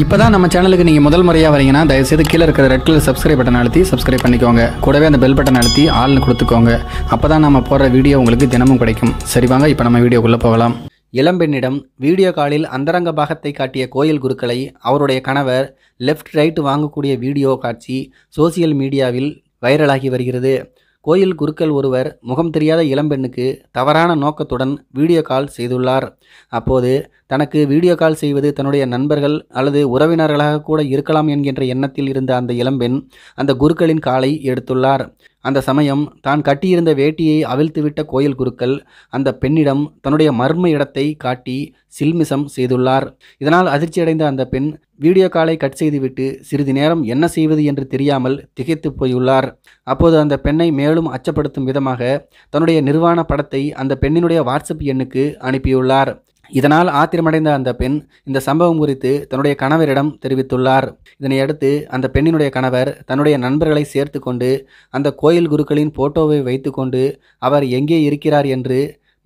இப்போ தான் நம்ம சேனலுக்கு நீங்கள் முதல் முறையாக வரீங்கன்னா தயவுசெய்து கீழே இருக்கிற ரெட் கலர் சப்ஸ்கிரைப் பட்டன் அழுத்தி சப்ஸ்கிரைப் பண்ணிக்கோங்க கூடவே அந்த பெல் பட்டன் அழுத்தி ஆள்னு கொடுத்துக்கோங்க அப்போ தான் நம்ம போடுற வீடியோ உங்களுக்கு தினமும் கிடைக்கும் சரி வாங்க இப்போ நம்ம வீடியோக்குள்ளே போகலாம் இளம்பெண்ணிடம் வீடியோ காலில் அந்தரங்க பாகத்தை காட்டிய கோயில் குருக்களை அவருடைய கணவர் லெஃப்ட் ரைட் வாங்கக்கூடிய வீடியோ காட்சி சோசியல் மீடியாவில் வைரலாகி வருகிறது கோயில் குருக்கள் ஒருவர் முகம் தெரியாத இளம்பெண்ணுக்கு தவறான நோக்கத்துடன் வீடியோ கால் செய்துள்ளார் அப்போது தனக்கு வீடியோ கால் செய்வது தன்னுடைய நண்பர்கள் அல்லது உறவினர்களாக கூட இருக்கலாம் என்கின்ற எண்ணத்தில் இருந்த அந்த இளம்பெண் அந்த குருக்களின் காலை எடுத்துள்ளார் அந்த சமயம் தான் கட்டியிருந்த வேட்டியை அவிழ்த்துவிட்ட கோயில் குருக்கள் அந்த பெண்ணிடம் தன்னுடைய மர்ம இடத்தை காட்டி சில்மிசம் செய்துள்ளார் இதனால் அதிர்ச்சியடைந்த அந்த பெண் வீடியோ காலை கட் செய்துவிட்டு சிறிது நேரம் என்ன செய்வது என்று தெரியாமல் திகைத்து போயுள்ளார் அப்போது அந்த பெண்ணை மேலும் அச்சப்படுத்தும் விதமாக தன்னுடைய நிர்வாண படத்தை அந்த பெண்ணினுடைய வாட்ஸ்அப் எண்ணுக்கு அனுப்பியுள்ளார் இதனால் ஆத்திரமடைந்த அந்த பெண் இந்த சம்பவம் குறித்து தன்னுடைய கணவரிடம் தெரிவித்துள்ளார் இதனையடுத்து அந்த பெண்ணினுடைய கணவர் தன்னுடைய நண்பர்களை சேர்த்து கொண்டு அந்த கோயில் குருக்களின் போட்டோவை வைத்துக்கொண்டு அவர் எங்கே இருக்கிறார் என்று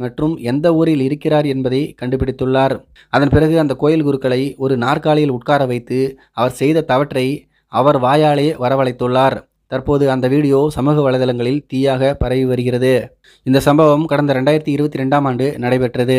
மற்றும் எந்த ஊரில் இருக்கிறார் என்பதை கண்டுபிடித்துள்ளார் அதன் பிறகு அந்த கோயில் குருக்களை ஒரு நாற்காலியில் உட்கார வைத்து அவர் செய்த தவற்றை அவர் வாயாலே வரவழைத்துள்ளார் தற்போது அந்த வீடியோ சமூக வலைதளங்களில் தீயாக பரவி வருகிறது இந்த சம்பவம் கடந்த ரெண்டாயிரத்தி இருபத்தி ரெண்டாம் ஆண்டு நடைபெற்றது